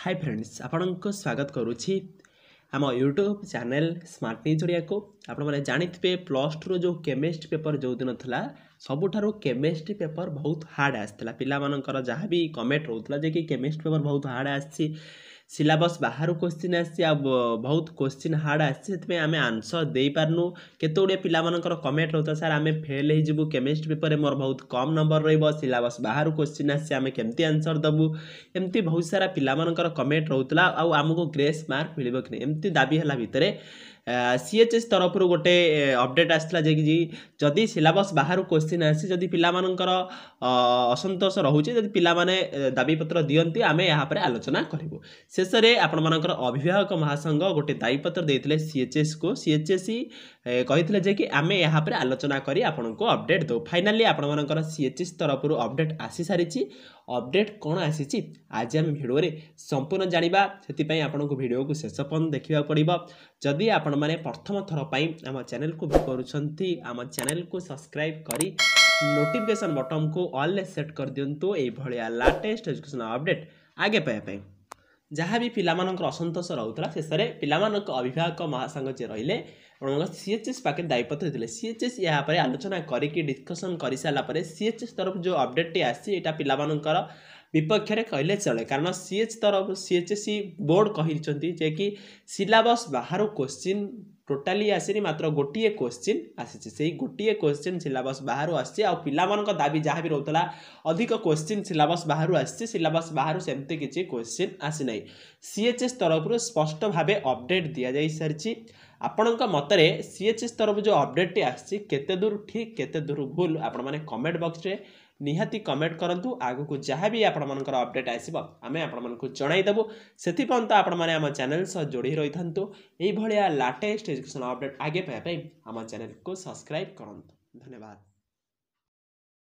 high friends ଆପଣଙ୍କୁ ସ୍ୱାଗତ କରୁଛି ଆମ ୟୁଟ୍ୟୁବ୍ ଚ୍ୟାନେଲ୍ ସ୍ମାର୍ଟ ନ୍ୟୁଜ୍ ଓଡ଼ିଆକୁ ଆପଣମାନେ ଜାଣିଥିବେ ପ୍ଲସ୍ ଟୁର ଯେଉଁ କେମିଷ୍ଟ୍ରି ପେପର୍ ଯେଉଁଦିନ ଥିଲା ସବୁଠାରୁ କେମିଷ୍ଟ୍ରି ପେପର୍ ବହୁତ ହାର୍ଡ଼ ଆସିଥିଲା ପିଲାମାନଙ୍କର ଯାହା ବି କମେଣ୍ଟ ରହୁଥିଲା ଯେ କି କେମିଷ୍ଟ୍ରି ପେପର୍ ବହୁତ ହାର୍ଡ଼ ଆସିଛି ସିଲାବସ୍ ବାହାରୁ କୋଶ୍ଚିନ୍ ଆସିଛି ଆଉ ବହୁତ କୋଶ୍ଚିନ୍ ହାର୍ଡ଼ ଆସିଛି ସେଥିପାଇଁ ଆମେ ଆନ୍ସର୍ ଦେଇପାରୁନୁ କେତେ ଗୁଡ଼ିଏ ପିଲାମାନଙ୍କର କମେଣ୍ଟ ରହୁଥିଲା ସାର୍ ଆମେ ଫେଲ୍ ହେଇଯିବୁ କେମିଷ୍ଟ୍ରି ପେପର୍ରେ ମୋର ବହୁତ କମ୍ ନମ୍ବର ରହିବ ସିଲାବସ୍ ବାହାରୁ କୋଶ୍ଚିନ୍ ଆସିଛି ଆମେ କେମିତି ଆନ୍ସର୍ ଦେବୁ ଏମିତି ବହୁତ ସାରା ପିଲାମାନଙ୍କର କମେଣ୍ଟ ରହୁଥିଲା ଆଉ ଆମକୁ ଗ୍ରେସ୍ ମାର୍କ ମିଳିବ କି ନାହିଁ ଏମିତି ଦାବି ହେଲା ଭିତରେ ସିଏଚ୍ଏସ୍ ତରଫରୁ ଗୋଟେ ଅପଡ଼େଟ୍ ଆସିଥିଲା ଯେ କି ଯଦି ସିଲାବସ୍ ବାହାରୁ କୋଶ୍ଚିନ୍ ଆସିଛି ଯଦି ପିଲାମାନଙ୍କର ଅସନ୍ତୋଷ ରହୁଛି ଯଦି ପିଲାମାନେ ଦାବିପତ୍ର ଦିଅନ୍ତି ଆମେ ଏହା ଉପରେ ଆଲୋଚନା କରିବୁ ଶେଷରେ ଆପଣମାନଙ୍କର ଅଭିଭାବକ ମହାସଂଘ ଗୋଟେ ଦାୟୀପତ୍ର ଦେଇଥିଲେ ସିଏଚ୍ଏସ୍କୁ ସିଏଚ୍ଏସ୍ସି କହିଥିଲେ ଯେ କି ଆମେ ଏହା ଉପରେ ଆଲୋଚନା କରି ଆପଣଙ୍କୁ ଅପଡ଼େଟ୍ ଦେଉ ଫାଇନାଲି ଆପଣମାନଙ୍କର ସିଏଚ୍ଏସ୍ ତରଫରୁ ଅପଡ଼େଟ୍ ଆସିସାରିଛି ଅପଡ଼େଟ୍ କ'ଣ ଆସିଛି ଆଜି ଆମେ ଭିଡ଼ିଓରେ ସମ୍ପୂର୍ଣ୍ଣ ଜାଣିବା ସେଥିପାଇଁ ଆପଣଙ୍କୁ ଭିଡ଼ିଓକୁ ଶେଷ ପର୍ଯ୍ୟନ୍ତ ଦେଖିବାକୁ ପଡ଼ିବ ଯଦି ଆପଣମାନେ ପ୍ରଥମ ଥର ପାଇଁ ଆମ ଚ୍ୟାନେଲ୍କୁ କରୁଛନ୍ତି ଆମ ଚ୍ୟାନେଲ୍କୁ ସବସ୍କ୍ରାଇବ୍ କରି ନୋଟିଫିକେସନ୍ ବଟନ୍କୁ ଅଲ୍ରେ ସେଟ୍ କରିଦିଅନ୍ତୁ ଏଇଭଳିଆ ଲାଟେଷ୍ଟ ଏଜୁକେସନ୍ ଅପଡ଼େଟ୍ ଆଗେ ପାଇବା ପାଇଁ ଯାହା ବି ପିଲାମାନଙ୍କର ଅସନ୍ତୋଷ ରହୁଥିଲା ଶେଷରେ ପିଲାମାନଙ୍କ ଅଭିଭାବକ ମହାସାଙ୍ଗ ଯିଏ ରହିଲେ ଆପଣଙ୍କ ସିଏଚ୍ଏସ୍ ପାଖରେ ଦାୟୀପତ୍ର ଦେଇଥିଲେ ସିଏଚ୍ଏସ୍ ଏହା ଉପରେ ଆଲୋଚନା କରିକି ଡିସ୍କସନ୍ କରିସାରିଲା ପରେ ସିଏଚ୍ଏସ୍ ତରଫରୁ ଯେଉଁ ଅପଡ଼େଟ୍ଟି ଆସିଛି ଏଇଟା ପିଲାମାନଙ୍କର ବିପକ୍ଷରେ କହିଲେ ଚଳେ କାରଣ ସି ଏଚ୍ ତରଫ ସିଏଚ୍ଏସ୍ସି ବୋର୍ଡ଼ କହିଛନ୍ତି ଯେ କି ସିଲାବସ୍ ବାହାରୁ କୋଶ୍ଚିନ୍ ଟୋଟାଲି ଆସିନି ମାତ୍ର ଗୋଟିଏ କୋଶ୍ଚିନ୍ ଆସିଛି ସେଇ ଗୋଟିଏ କୋଶ୍ଚିନ୍ ସିଲାବସ୍ ବାହାରୁ ଆସିଛି ଆଉ ପିଲାମାନଙ୍କ ଦାବି ଯାହା ବି ରହୁଥିଲା ଅଧିକ କୋଶ୍ଚିନ୍ ସିଲାବସ୍ ବାହାରୁ ଆସିଛି ସିଲାବସ୍ ବାହାରୁ ସେମିତି କିଛି କୋଶ୍ଚିନ୍ ଆସିନାହିଁ ସିଏଚ୍ଏସ୍ ତରଫରୁ ସ୍ପଷ୍ଟ ଭାବେ ଅପଡ଼େଟ୍ ଦିଆଯାଇସାରିଛି ଆପଣଙ୍କ ମତରେ ସିଏଚ୍ଏସ୍ ତରଫରୁ ଯେଉଁ ଅପଡ଼େଟ୍ଟି ଆସିଛି କେତେ ଦୂର ଠିକ୍ କେତେ ଦୂର ଭୁଲ ଆପଣମାନେ କମେଣ୍ଟ ବକ୍ସରେ ନିହାତି କମେଣ୍ଟ କରନ୍ତୁ ଆଗକୁ ଯାହା ବି ଆପଣମାନଙ୍କର ଅପଡ଼େଟ୍ ଆସିବ ଆମେ ଆପଣମାନଙ୍କୁ ଜଣାଇଦେବୁ ସେଥିପର୍ଯ୍ୟନ୍ତ ଆପଣମାନେ ଆମ ଚ୍ୟାନେଲ୍ ସହ ଯୋଡ଼ି ରହିଥାନ୍ତୁ ଏଇଭଳିଆ ଲାଟେଷ୍ଟ ଏଜୁକେସନ୍ ଅପଡ଼େଟ୍ ଆଗେ ପାଇବା ପାଇଁ ଆମ ଚ୍ୟାନେଲ୍କୁ ସବସ୍କ୍ରାଇବ୍ କରନ୍ତୁ ଧନ୍ୟବାଦ